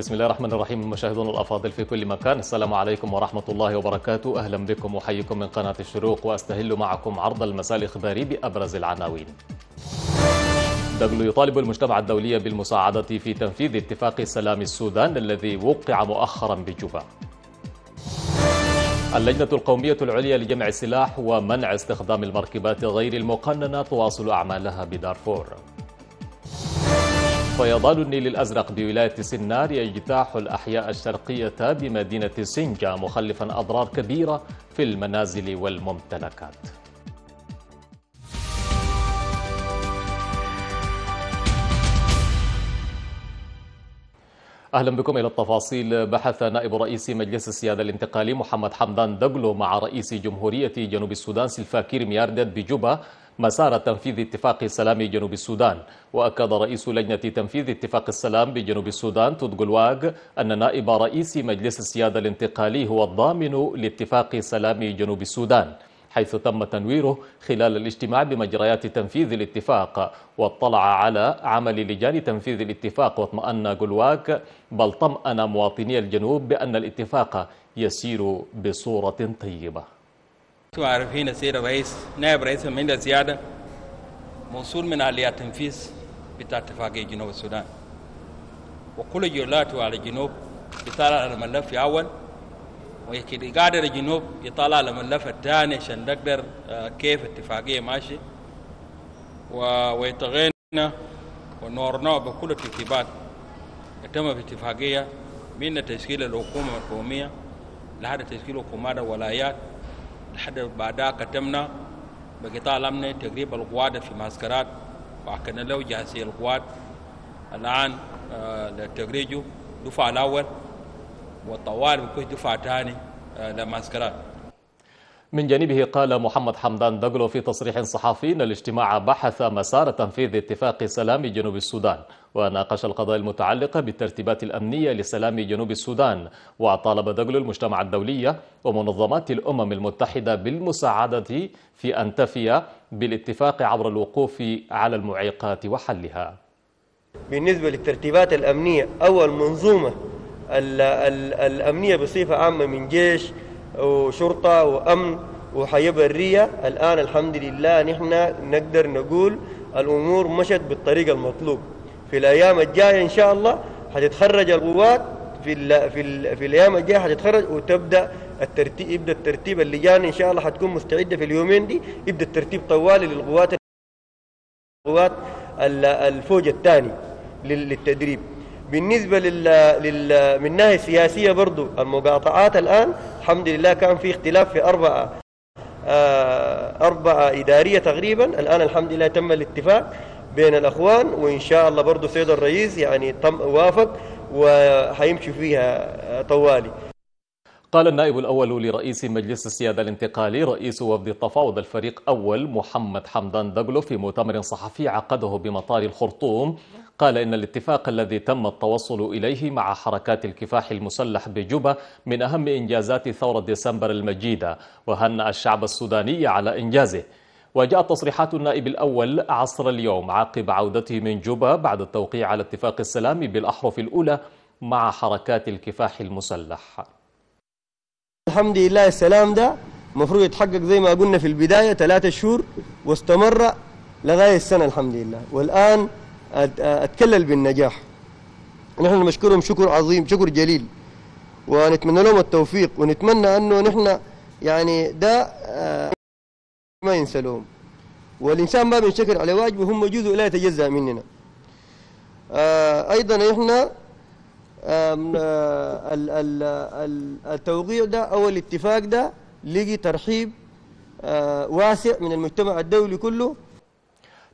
بسم الله الرحمن الرحيم مشاهدون الأفاضل في كل مكان السلام عليكم ورحمة الله وبركاته أهلا بكم وحيكم من قناة الشروق وأستهل معكم عرض المساء الإخباري بأبرز العناوين دبليو يطالب المجتمع الدولي بالمساعدة في تنفيذ اتفاق سلام السودان الذي وقع مؤخرا بجوبا اللجنة القومية العليا لجمع السلاح ومنع استخدام المركبات غير المقننة تواصل أعمالها بدارفور فيضان النيل الأزرق بولاية سنار يجتاح الأحياء الشرقية بمدينة سنجا مخلفا أضرار كبيرة في المنازل والممتلكات اهلا بكم الى التفاصيل بحث نائب رئيس مجلس السياده الانتقالي محمد حمدان دقلو مع رئيس جمهوريه جنوب السودان سلفا كير مياردد بجوبا مسار تنفيذ اتفاق سلام جنوب السودان وأكد رئيس لجنة تنفيذ اتفاق السلام بجنوب السودان تودغ الواغ أن نائب رئيس مجلس السيادة الانتقالي هو الضامن لاتفاق سلام جنوب السودان حيث تم تنويره خلال الاجتماع بمجريات تنفيذ الاتفاق واطلع على عمل لجان تنفيذ الاتفاق واطمأن قلواك بل طمأن مواطني الجنوب بأن الاتفاق يسير بصورة طيبة تعرفين السيد الرئيس نائب رئيس المجلس زيادة موصول من اليات التنفيذ بتاع اتفاقيه جنوب السودان وكل جولاته على الجنوب بيطلع على الملف الاول ويكيد قادر الجنوب يطالع على الملف الثاني عشان نقدر آه، كيف اتفاقيه ماشي ويتغينا ونورنا بكل الترتيبات يتم في اتفاقيه من تشكيل الحكومه القوميه لحد تشكيل حكومات الولايات hada bada ka tamna ba ki ta lamne tagrib al qawad fi maskarat ba ka na law jahsi al qawad alan eh, la tagriju du fa lawal wa tawal tani eh, la maskarat من جانبه قال محمد حمدان دقلو في تصريح صحفي أن الاجتماع بحث مسار تنفيذ اتفاق سلام جنوب السودان وناقش القضايا المتعلقة بالترتيبات الأمنية لسلام جنوب السودان وطالب دقلو المجتمع الدولي ومنظمات الأمم المتحدة بالمساعدة في أن تفي بالاتفاق عبر الوقوف على المعيقات وحلها بالنسبة للترتيبات الأمنية أو المنظومة الأمنية بصفة عامة من جيش وشرطة وأمن وحياة برية الآن الحمد لله نحن نقدر نقول الأمور مشت بالطريق المطلوب في الأيام الجاية إن شاء الله حتتخرج القوات في الـ في الـ في الايام الجايه حتتخرج وتبدا الترتيب يبدا الترتيب اللجان ان شاء الله حتكون مستعده في اليومين دي يبدا الترتيب طوالي للقوات القوات الفوج الثاني للتدريب بالنسبه لل, لل من ناحيه سياسيه برضو المقاطعات الان الحمد لله كان في اختلاف في أربعة آه، أربعة إدارية تقريبا الآن الحمد لله تم الاتفاق بين الأخوان وإن شاء الله برضو سيد الرئيس يعني تم وافق وحيمشي فيها آه، طوالي قال النائب الأول لرئيس مجلس السيادة الانتقالي رئيس وفد التفاوض الفريق أول محمد حمدان دقلو في مؤتمر صحفي عقده بمطار الخرطوم قال إن الاتفاق الذي تم التوصل إليه مع حركات الكفاح المسلح بجوبا من أهم إنجازات ثورة ديسمبر المجيدة وهنأ الشعب السوداني على إنجازه وجاءت تصريحات النائب الأول عصر اليوم عقب عودته من جوبا بعد التوقيع على اتفاق السلام بالأحرف الأولى مع حركات الكفاح المسلح الحمد لله السلام ده المفروض يتحقق زي ما قلنا في البداية ثلاثة شهور واستمر لغاية السنة الحمد لله والآن اتكلل بالنجاح نحن نشكرهم شكر عظيم شكر جليل ونتمنى لهم التوفيق ونتمنى انه نحن يعني ده آه، ما ينسى لهم والانسان ما بينشكر على واجبه هم جزء لا يتجزا مننا آه، ايضا احنا آه، التوقيع ده او الاتفاق ده لقي ترحيب واسع من المجتمع الدولي كله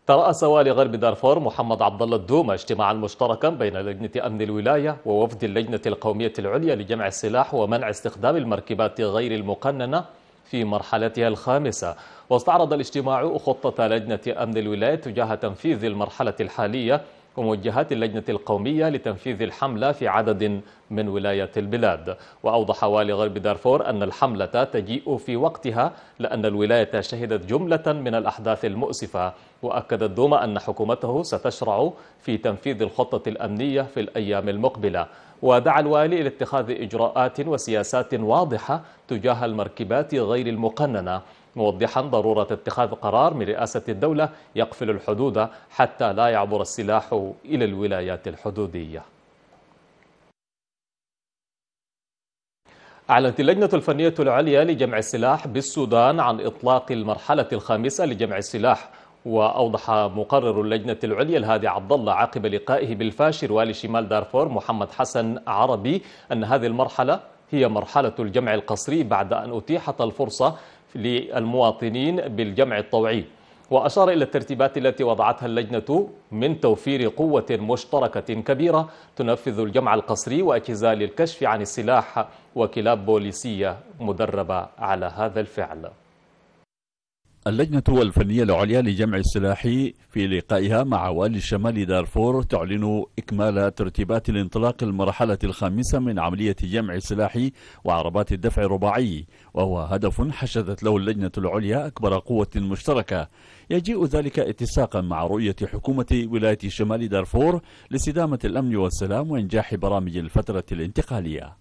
ترأس والي غرب دارفور محمد عبد الله الدومة اجتماعا مشتركا بين لجنة أمن الولاية ووفد اللجنة القومية العليا لجمع السلاح ومنع استخدام المركبات غير المقننة في مرحلتها الخامسة واستعرض الاجتماع خطة لجنة أمن الولاية تجاه تنفيذ المرحلة الحالية وموجهات اللجنة القومية لتنفيذ الحملة في عدد من ولايات البلاد وأوضح والي غرب دارفور أن الحملة تجيء في وقتها لأن الولاية شهدت جملة من الأحداث المؤسفة وأكد الدوما أن حكومته ستشرع في تنفيذ الخطة الأمنية في الأيام المقبلة ودعا الوالي إلى اتخاذ إجراءات وسياسات واضحة تجاه المركبات غير المقننة موضحا ضرورة اتخاذ قرار من رئاسة الدولة يقفل الحدود حتى لا يعبر السلاح إلى الولايات الحدودية أعلنت اللجنة الفنية العليا لجمع السلاح بالسودان عن إطلاق المرحلة الخامسة لجمع السلاح وأوضح مقرر اللجنة العليا الهادي عبد الله عقب لقائه بالفاشر والي شمال دارفور محمد حسن عربي أن هذه المرحلة هي مرحلة الجمع القصري بعد أن أتيحت الفرصة للمواطنين بالجمع الطوعي وأشار إلى الترتيبات التي وضعتها اللجنة من توفير قوة مشتركة كبيرة تنفذ الجمع القسري وأجهزة للكشف عن السلاح وكلاب بوليسية مدربة على هذا الفعل اللجنة الفنية العليا لجمع السلاح في لقائها مع والي شمال دارفور تعلن إكمال ترتيبات الانطلاق المرحلة الخامسة من عملية جمع السلاح وعربات الدفع الرباعي وهو هدف حشدت له اللجنة العليا أكبر قوة مشتركة يجيء ذلك اتساقا مع رؤية حكومة ولاية شمال دارفور لاستدامة الأمن والسلام وإنجاح برامج الفترة الانتقالية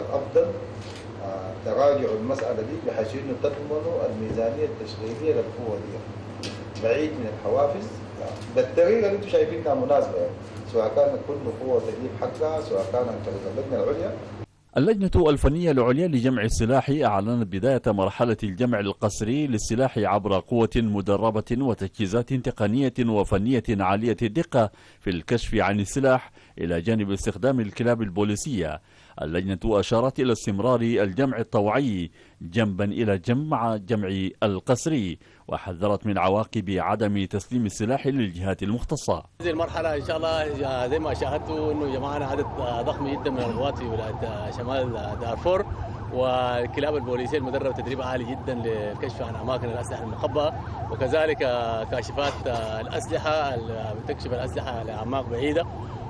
تراجع المسألة دي بحيث انه تضمن الميزانية التشغيلية للقوة دي بعيد من الحوافز بالطريقة اللي انتم شايفينها مناسبة يعني سواء كانت كل قوة تجيب حقها سواء كانت اللجنة العليا اللجنة الفنية العليا لجمع السلاح أعلنت بداية مرحلة الجمع القسري للسلاح عبر قوة مدربة وتجهيزات تقنية وفنية عالية الدقة في الكشف عن السلاح إلى جانب استخدام الكلاب البوليسية اللجنة أشارت إلى استمرار الجمع الطوعي جنبا إلى جنب مع جمع القسري وحذرت من عواقب عدم تسليم السلاح للجهات المختصة هذه المرحلة إن شاء الله زي ما شاهدتوا أنه جمعنا عدد ضخم جدا من القوات في ولاية شمال دارفور والكلاب البوليسيه المدربه تدريب عالي جدا للكشف عن اماكن الاسلحه المخبأه وكذلك كاشفات الاسلحه بتكشف الاسلحه لاعماق بعيده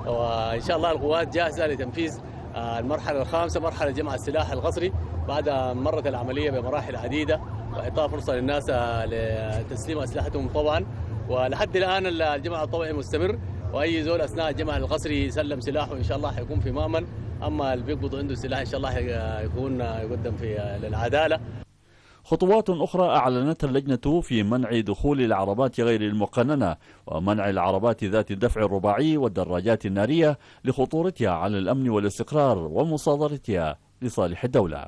وان شاء الله القوات جاهزه لتنفيذ آه، المرحلة الخامسة مرحلة جمع السلاح القصري بعد مرت العملية بمراحل عديدة وإعطاء فرصة للناس آه، لتسليم أسلحتهم طبعا ولحد الآن الجمع الطوعي مستمر وأي زول أثناء الجمع القصري سلم سلاحه إن شاء الله حيكون في مأمن أما اللي بيقبض عنده سلاح إن شاء الله حيكون آه، يقدم في للعدالة خطوات أخرى أعلنتها اللجنة في منع دخول العربات غير المقننة ومنع العربات ذات الدفع الرباعي والدراجات النارية لخطورتها على الأمن والاستقرار ومصادرتها لصالح الدولة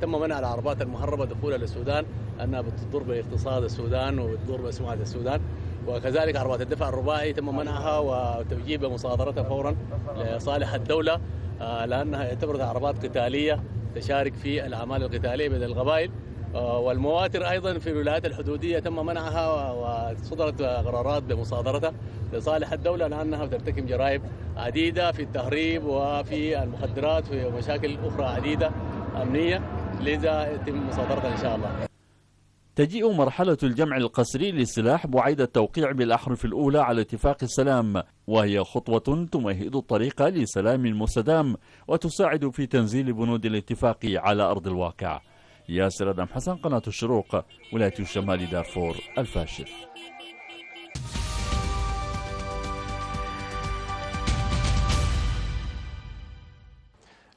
تم منع العربات المهربة دخولها للسودان أنها بتضر باقتصاد السودان وبتضر بسمعة السودان وكذلك عربات الدفع الرباعي تم منعها وتوجيب مصادرتها فورا لصالح الدولة آه، لأنها اعتبرت عربات قتالية تشارك في الأعمال القتالية بين القبائل آه، والمواتر أيضا في الولايات الحدودية تم منعها وصدرت قرارات بمصادرتها لصالح الدولة لأنها ترتكب جرائم عديدة في التهريب وفي المخدرات ومشاكل أخرى عديدة أمنية لذا يتم مصادرتها إن شاء الله تجيء مرحلة الجمع القسري للسلاح بعيد التوقيع بالأحرف الأولى على اتفاق السلام وهي خطوة تمهد الطريق لسلام مستدام وتساعد في تنزيل بنود الاتفاق على أرض الواقع ياسر أدم حسن قناة الشروق ولاية شمال دارفور الفاشل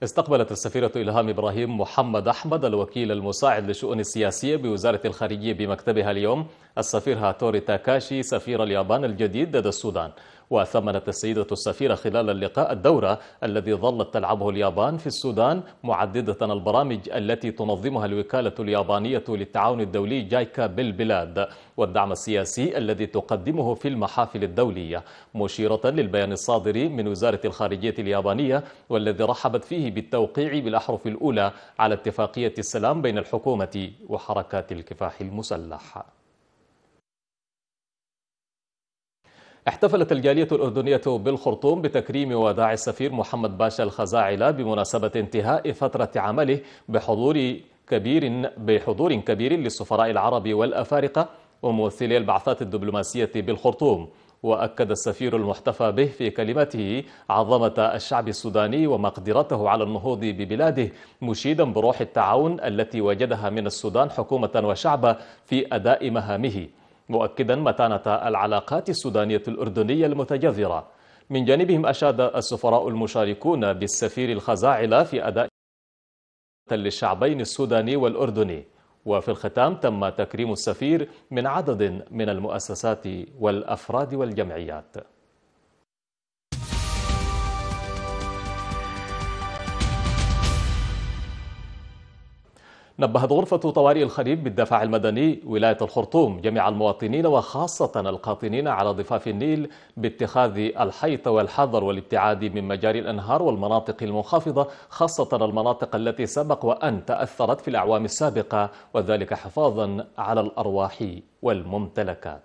استقبلت السفيرة إلهام إبراهيم محمد أحمد الوكيل المساعد للشؤون السياسية بوزارة الخارجية بمكتبها اليوم السفير هاتوري تاكاشي سفير اليابان الجديد لدى السودان وثمنت السيدة السفيرة خلال اللقاء الدورة الذي ظلت تلعبه اليابان في السودان معددة البرامج التي تنظمها الوكالة اليابانية للتعاون الدولي جايكا بالبلاد والدعم السياسي الذي تقدمه في المحافل الدولية مشيرة للبيان الصادر من وزارة الخارجية اليابانية والذي رحبت فيه بالتوقيع بالأحرف الأولى على اتفاقية السلام بين الحكومة وحركات الكفاح المسلح احتفلت الجالية الأردنية بالخرطوم بتكريم وداع السفير محمد باشا الخزاعلة بمناسبة انتهاء فترة عمله بحضور كبير بحضور كبير للسفراء العرب والأفارقة وممثلي البعثات الدبلوماسية بالخرطوم وأكد السفير المحتفى به في كلمته عظمة الشعب السوداني ومقدرته على النهوض ببلاده مشيدا بروح التعاون التي وجدها من السودان حكومة وشعبا في أداء مهامه مؤكدا متانة العلاقات السودانية الأردنية المتجذرة من جانبهم أشاد السفراء المشاركون بالسفير الخزاعلة في أداء للشعبين السوداني والأردني وفي الختام تم تكريم السفير من عدد من المؤسسات والأفراد والجمعيات نبهت غرفة طوارئ الخليل بالدفاع المدني ولاية الخرطوم جميع المواطنين وخاصة القاطنين على ضفاف النيل باتخاذ الحيط والحذر والابتعاد من مجاري الأنهار والمناطق المنخفضة خاصة المناطق التي سبق وأن تأثرت في الأعوام السابقة وذلك حفاظا على الأرواح والممتلكات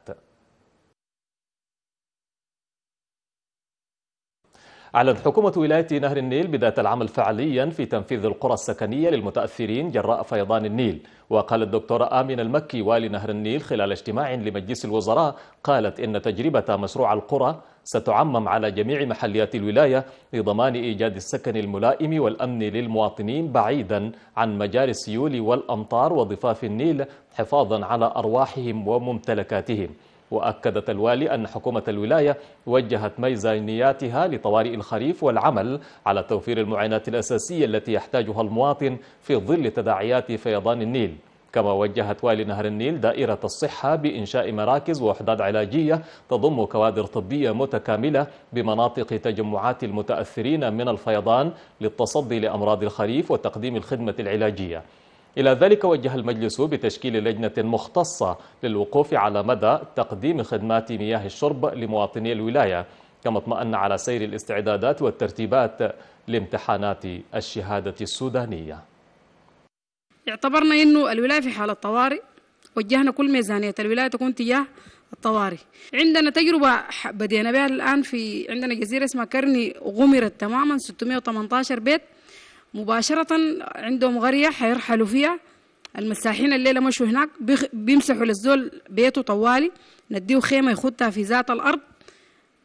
أعلنت حكومة ولاية نهر النيل بداية العمل فعليا في تنفيذ القرى السكنية للمتأثرين جراء فيضان النيل وقال الدكتورة آمنة المكي والي نهر النيل خلال اجتماع لمجلس الوزراء قالت إن تجربة مشروع القرى ستعمم على جميع محليات الولاية لضمان إيجاد السكن الملائم والأمن للمواطنين بعيدا عن مجاري السيول والأمطار وضفاف النيل حفاظا على أرواحهم وممتلكاتهم وأكدت الوالي أن حكومة الولاية وجهت ميزانياتها لطوارئ الخريف والعمل على توفير المعينات الأساسية التي يحتاجها المواطن في ظل تداعيات فيضان النيل كما وجهت والي نهر النيل دائرة الصحة بإنشاء مراكز ووحدات علاجية تضم كوادر طبية متكاملة بمناطق تجمعات المتأثرين من الفيضان للتصدي لأمراض الخريف وتقديم الخدمة العلاجية إلى ذلك وجه المجلس بتشكيل لجنة مختصة للوقوف على مدى تقديم خدمات مياه الشرب لمواطني الولاية كما اطمأن على سير الاستعدادات والترتيبات لامتحانات الشهادة السودانية اعتبرنا أنه الولاية في حالة طوارئ وجهنا كل ميزانية الولاية تكون تجاه الطوارئ عندنا تجربة بدينا بها الآن في عندنا جزيرة اسمها كرني غمرت تماما 618 بيت مباشرة عندهم قرية حيرحلوا فيها المساحين الليلة مشوا هناك بيمسحوا للزول بيته طوالي نديه خيمة يخدها في ذات الأرض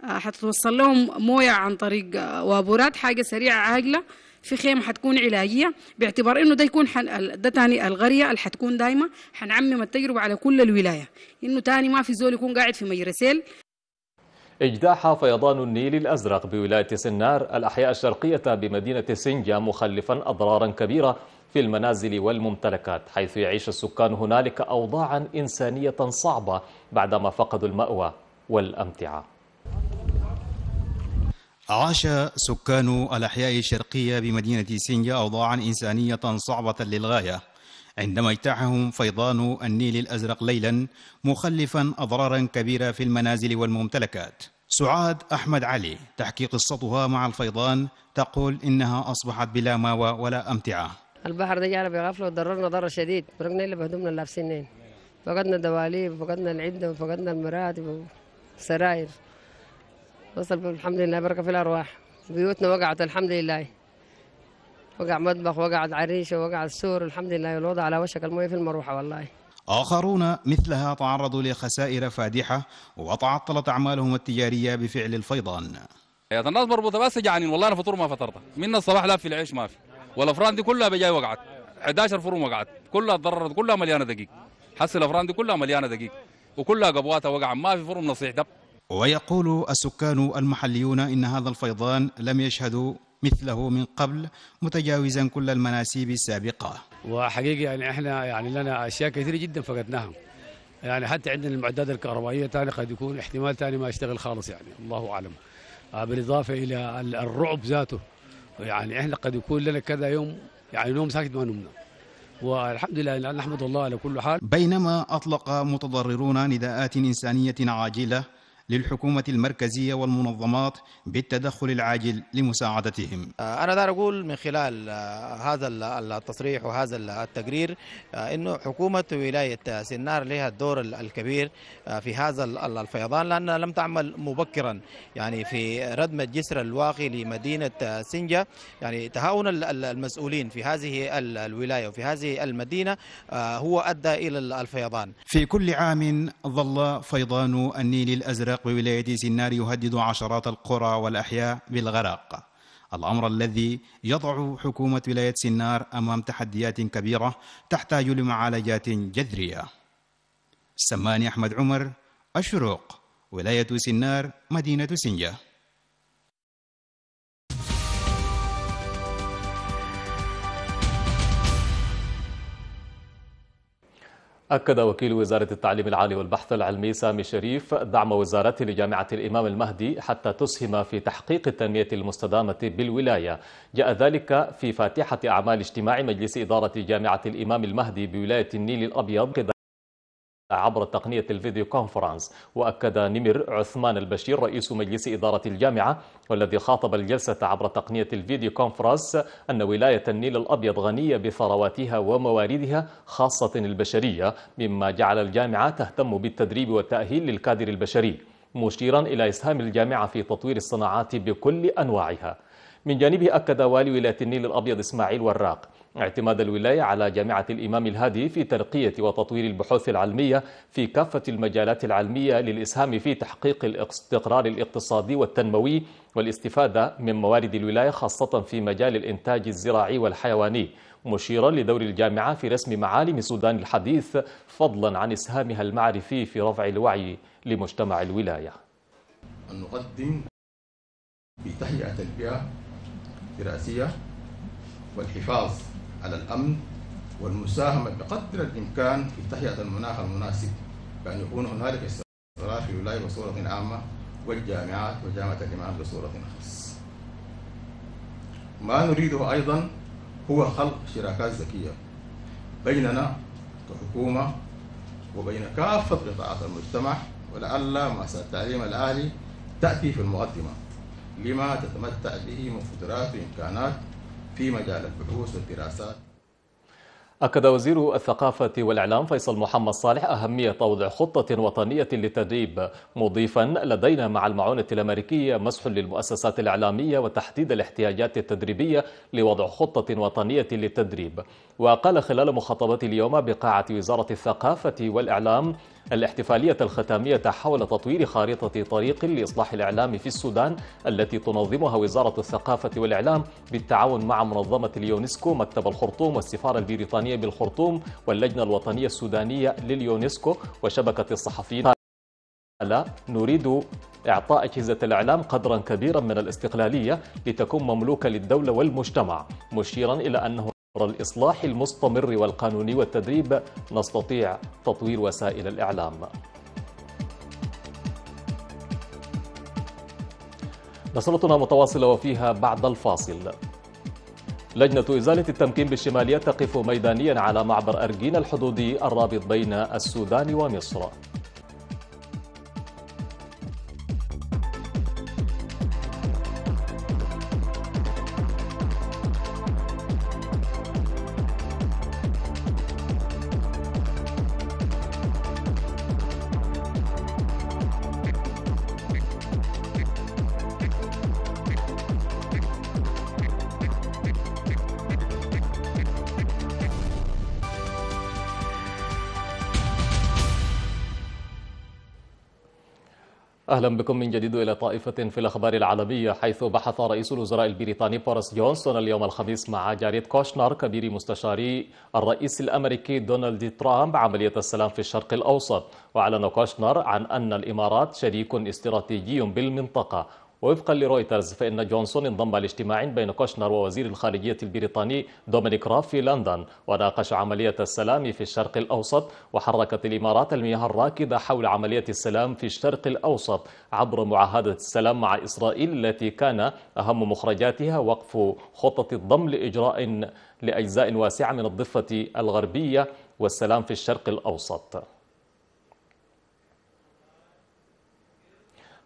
آه، حتتوصل لهم موية عن طريق آه، وابورات حاجة سريعة عاجلة في خيمة حتكون علاجية باعتبار انه ده يكون حن... ده تاني القرية اللي حتكون دايمة حنعمم التجربة على كل الولاية انه تاني ما في زول يكون قاعد في مجرسيل اجتاح فيضان النيل الأزرق بولاية سنار الأحياء الشرقية بمدينة سنجا مخلفا أضرارا كبيرة في المنازل والممتلكات حيث يعيش السكان هنالك أوضاعا إنسانية صعبة بعدما فقدوا المأوى والأمتعة عاش سكان الأحياء الشرقية بمدينة سنجا أوضاعا إنسانية صعبة للغاية عندما اجتاحهم فيضان النيل الأزرق ليلا مخلفا أضرارا كبيرة في المنازل والممتلكات سعاد أحمد علي تحكي قصتها مع الفيضان تقول إنها أصبحت بلا ماوى ولا أمتعة البحر ده جانا بغفلة وضررنا ضرر شديد برقنا اللي بهدومنا لابسينين فقدنا دواليب وفقدنا العدة وفقدنا المراتب والسراير وصل الحمد لله بركة في الأرواح بيوتنا وقعت الحمد لله وقع مطبخ وقع عريش وقع السور الحمد لله الوضع على وشك المية في المروحة والله آخرون مثلها تعرضوا لخسائر فادحة وتعطلت أعمالهم التجارية بفعل الفيضان يا الناس مربوطة بس جعانين والله أنا فطور ما فطرت من الصباح لا في العيش ما في والأفران دي كلها بجاي وقعت 11 فروم وقعت كلها تضررت كلها مليانة دقيق حس الأفران دي كلها مليانة دقيق وكلها قبواتها وقع ما في فروم نصيح دب ويقول السكان المحليون إن هذا الفيضان لم يشهدوا مثله من قبل متجاوزا كل المناسيب السابقة وحقيقة يعني احنا يعني لنا اشياء كثيرة جدا فقدناها يعني حتى عندنا المعدات الكهربائية ثاني قد يكون احتمال ثاني ما يشتغل خالص يعني الله أعلم آه، بالإضافة إلى الرعب ذاته يعني احنا قد يكون لنا كذا يوم يعني نوم ساكت ما نمنا والحمد لله نحمد الله على كل حال بينما أطلق متضررون نداءات إنسانية عاجلة للحكومة المركزية والمنظمات بالتدخل العاجل لمساعدتهم آه، أنا دار أقول من خلال آه، هذا التصريح وهذا التقرير آه، أنه حكومة ولاية سنار لها الدور الكبير في هذا الفيضان لأنها لم تعمل مبكرا يعني في ردم الجسر الواقي لمدينة سنجة يعني تهاون المسؤولين في هذه الولاية وفي هذه المدينة هو أدى إلى الفيضان في كل عام ظل فيضان النيل الأزرق العراق بولاية سنار يهدد عشرات القرى والأحياء بالغرق الأمر الذي يضع حكومة ولاية سنار أمام تحديات كبيرة تحتاج لمعالجات جذرية سماني أحمد عمر الشروق ولاية سنار مدينة سنجه أكد وكيل وزارة التعليم العالي والبحث العلمي سامي شريف دعم وزارته لجامعة الإمام المهدي حتى تسهم في تحقيق التنمية المستدامة بالولاية جاء ذلك في فاتحة أعمال اجتماع مجلس إدارة جامعة الإمام المهدي بولاية النيل الأبيض عبر تقنية الفيديو كونفرنس وأكد نمر عثمان البشير رئيس مجلس إدارة الجامعة والذي خاطب الجلسة عبر تقنية الفيديو كونفرنس أن ولاية النيل الأبيض غنية بثرواتها ومواردها خاصة البشرية مما جعل الجامعة تهتم بالتدريب والتأهيل للكادر البشري مشيرا إلى إسهام الجامعة في تطوير الصناعات بكل أنواعها من جانبه أكد والي ولاية النيل الأبيض إسماعيل وراق اعتماد الولاية على جامعة الإمام الهادي في ترقية وتطوير البحوث العلمية في كافة المجالات العلمية للإسهام في تحقيق الاستقرار الاقتصادي والتنموي والاستفادة من موارد الولاية خاصة في مجال الإنتاج الزراعي والحيواني مشيرا لدور الجامعة في رسم معالم السودان الحديث فضلا عن إسهامها المعرفي في رفع الوعي لمجتمع الولاية أن نقدم بتهيئة البيئة الدراسية والحفاظ على الأمن والمساهمة بقدر الإمكان في تهيئة المناخ المناسب بأن يكون هنالك استقرار في الولاية بصورة عامة والجامعات وجامعة الإمام بصورة خاصة. ما نريده أيضا هو خلق شراكات ذكية بيننا كحكومة وبين كافة قطاعات المجتمع ولعل مأساة التعليم العالي تأتي في المقدمة لما تتمتع به من قدرات وإمكانات في مجال البحوث والدراسات أكد وزير الثقافة والإعلام فيصل محمد صالح أهمية وضع خطة وطنية للتدريب مضيفا لدينا مع المعونة الأمريكية مسح للمؤسسات الإعلامية وتحديد الاحتياجات التدريبية لوضع خطة وطنية للتدريب وقال خلال مخاطبته اليوم بقاعة وزارة الثقافة والإعلام الاحتفالية الختامية حول تطوير خارطة طريق لإصلاح الإعلام في السودان التي تنظمها وزارة الثقافة والإعلام بالتعاون مع منظمة اليونسكو مكتب الخرطوم والسفارة البريطانية بالخرطوم واللجنة الوطنية السودانية لليونسكو وشبكة الصحفيين لا نريد إعطاء أجهزة الإعلام قدرا كبيرا من الاستقلالية لتكون مملوكة للدولة والمجتمع مشيرا إلى أنه الإصلاح المستمر والقانوني والتدريب نستطيع تطوير وسائل الإعلام نشرتنا متواصلة وفيها بعد الفاصل لجنة إزالة التمكين بالشمالية تقف ميدانيا على معبر أرجين الحدودي الرابط بين السودان ومصر أهلا بكم من جديد إلى طائفة في الأخبار العالمية حيث بحث رئيس الوزراء البريطاني بوريس جونسون اليوم الخميس مع جاريد كوشنر كبير مستشاري الرئيس الأمريكي دونالد ترامب عملية السلام في الشرق الأوسط وأعلن كوشنر عن أن الإمارات شريك استراتيجي بالمنطقة ووفقا لرويترز فإن جونسون انضم لاجتماع بين كوشنر ووزير الخارجية البريطاني دومينيك راف في لندن وناقش عملية السلام في الشرق الأوسط وحركت الإمارات المياه الراكدة حول عملية السلام في الشرق الأوسط عبر معاهدة السلام مع إسرائيل التي كان أهم مخرجاتها وقف خطة الضم لإجراء لأجزاء واسعة من الضفة الغربية والسلام في الشرق الأوسط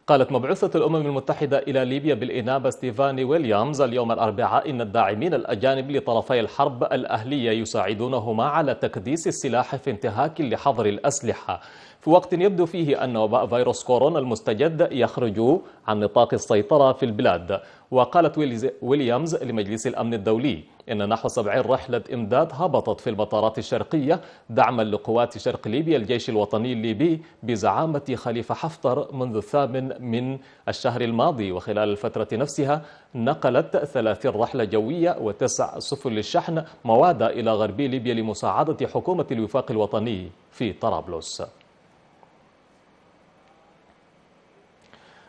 قالت مبعوثة الأمم المتحدة إلى ليبيا بالإنابة ستيفاني ويليامز اليوم الأربعاء إن الداعمين الأجانب لطرفي الحرب الأهلية يساعدونهما على تكديس السلاح في انتهاك لحظر الأسلحة في وقت يبدو فيه أن وباء فيروس كورونا المستجد يخرج عن نطاق السيطرة في البلاد وقالت ويليامز لمجلس الأمن الدولي إن نحو 70 رحلة إمداد هبطت في المطارات الشرقية دعما لقوات شرق ليبيا الجيش الوطني الليبي بزعامة خليفة حفتر منذ الثامن من الشهر الماضي وخلال الفترة نفسها نقلت 30 رحلة جوية وتسع سفن للشحن مواد إلى غربي ليبيا لمساعدة حكومة الوفاق الوطني في طرابلس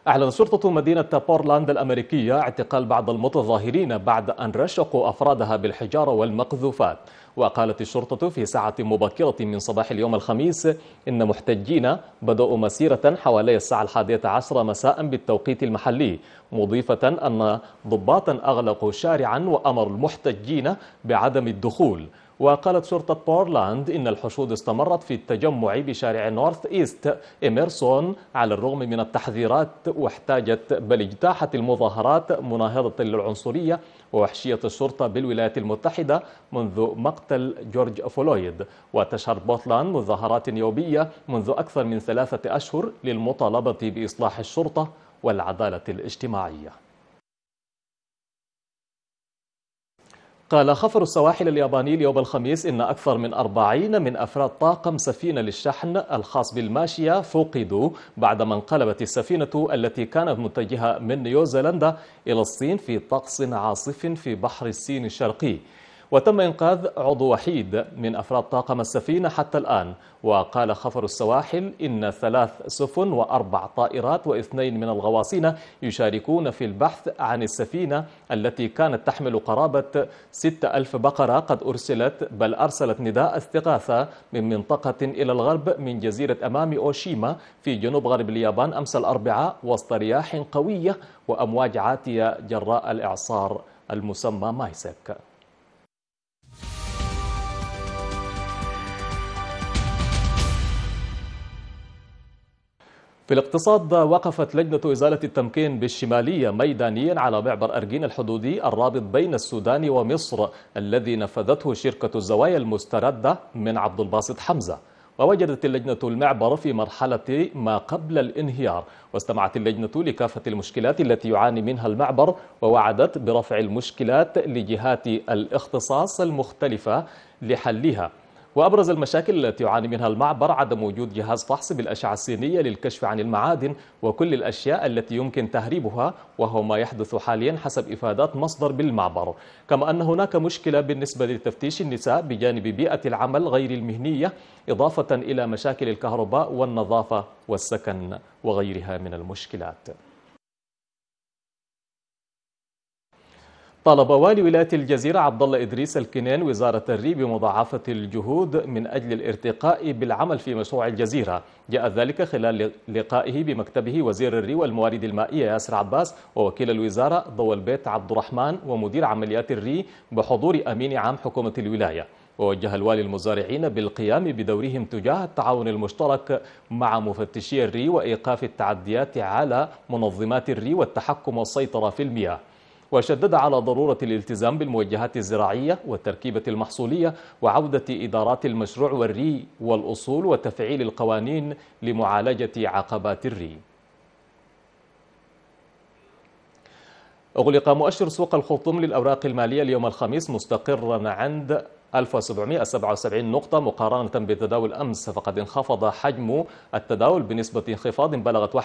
أعلن شرطة مدينة بورلاند الأمريكية اعتقال بعض المتظاهرين بعد أن رشقوا أفرادها بالحجارة والمقذوفات وقالت الشرطة في ساعة مبكرة من صباح اليوم الخميس إن محتجين بدأوا مسيرة حوالي الساعة الحادية عشر مساء بالتوقيت المحلي مضيفة أن ضباطا أغلقوا شارعا وأمر المحتجين بعدم الدخول وقالت شرطة بورلاند إن الحشود استمرت في التجمع بشارع نورث إيست إميرسون على الرغم من التحذيرات واحتاجت بل اجتاحت المظاهرات مناهضة للعنصرية ووحشية الشرطة بالولايات المتحدة منذ مقتل جورج فلويد وتشهر بورلاند مظاهرات يومية منذ أكثر من ثلاثة أشهر للمطالبة بإصلاح الشرطة والعدالة الاجتماعية قال خفر السواحل الياباني اليوم الخميس إن أكثر من 40 من أفراد طاقم سفينة للشحن الخاص بالماشية فقدوا بعدما انقلبت السفينة التي كانت متجهة من نيوزيلندا إلى الصين في طقس عاصف في بحر الصين الشرقي وتم إنقاذ عضو وحيد من أفراد طاقم السفينة حتى الآن وقال خفر السواحل إن ثلاث سفن وأربع طائرات واثنين من الغواصين يشاركون في البحث عن السفينة التي كانت تحمل قرابة 6000 بقرة قد أرسلت بل أرسلت نداء استغاثة من منطقة إلى الغرب من جزيرة أمام أوشيما في جنوب غرب اليابان أمس الأربعاء وسط رياح قوية وأمواج عاتية جراء الإعصار المسمى مايسك في الاقتصاد وقفت لجنة إزالة التمكين بالشمالية ميدانيا على معبر أرجين الحدودي الرابط بين السودان ومصر الذي نفذته شركة الزوايا المستردة من عبد الباسط حمزة ووجدت اللجنة المعبر في مرحلة ما قبل الانهيار واستمعت اللجنة لكافة المشكلات التي يعاني منها المعبر ووعدت برفع المشكلات لجهات الاختصاص المختلفة لحلها وأبرز المشاكل التي يعاني منها المعبر عدم وجود جهاز فحص بالأشعة السينية للكشف عن المعادن وكل الأشياء التي يمكن تهريبها وهو ما يحدث حاليا حسب إفادات مصدر بالمعبر كما أن هناك مشكلة بالنسبة لتفتيش النساء بجانب بيئة العمل غير المهنية إضافة إلى مشاكل الكهرباء والنظافة والسكن وغيرها من المشكلات طلب والي ولاية الجزيرة عبد الله إدريس الكنان وزارة الري بمضاعفة الجهود من أجل الارتقاء بالعمل في مشروع الجزيرة جاء ذلك خلال لقائه بمكتبه وزير الري والموارد المائية ياسر عباس ووكيل الوزارة ضو البيت عبد الرحمن ومدير عمليات الري بحضور أمين عام حكومة الولاية ووجه الوالي المزارعين بالقيام بدورهم تجاه التعاون المشترك مع مفتشي الري وإيقاف التعديات على منظمات الري والتحكم والسيطرة في المياه وشدد على ضرورة الالتزام بالموجهات الزراعية والتركيبة المحصولية وعودة إدارات المشروع والري والأصول وتفعيل القوانين لمعالجة عقبات الري أغلق مؤشر سوق الخرطوم للأوراق المالية اليوم الخميس مستقرا عند 1777 نقطة مقارنة بتداول أمس فقد انخفض حجم التداول بنسبة انخفاض بلغت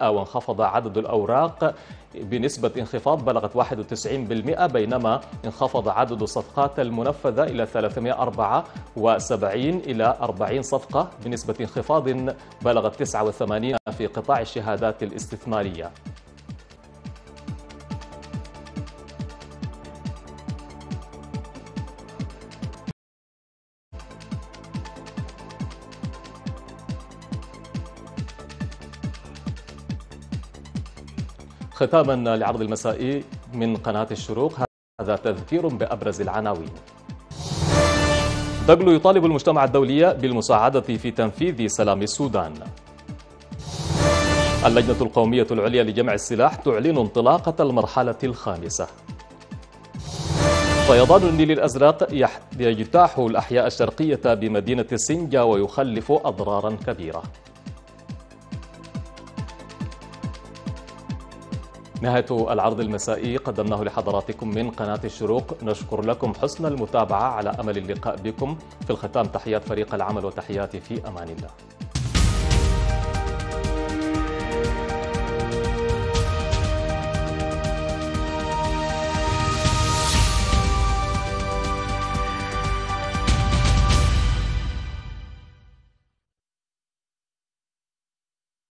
91% وانخفض عدد الأوراق بنسبة انخفاض بلغت 91% بينما انخفض عدد الصفقات المنفذة إلى 374 إلى 40 صفقة بنسبة انخفاض بلغت 89 في قطاع الشهادات الاستثمارية ختاما لعرض المسائي من قناة الشروق هذا تذكير بأبرز العناوين دجلو يطالب المجتمع الدولي بالمساعدة في تنفيذ سلام السودان اللجنة القومية العليا لجمع السلاح تعلن انطلاقة المرحلة الخامسة فيضان النيل الأزرق يجتاح الأحياء الشرقية بمدينة سنجا ويخلف أضرارا كبيرة نهاية العرض المسائي قدمناه لحضراتكم من قناة الشروق نشكر لكم حسن المتابعة على أمل اللقاء بكم في الختام تحيات فريق العمل وتحياتي في أمان الله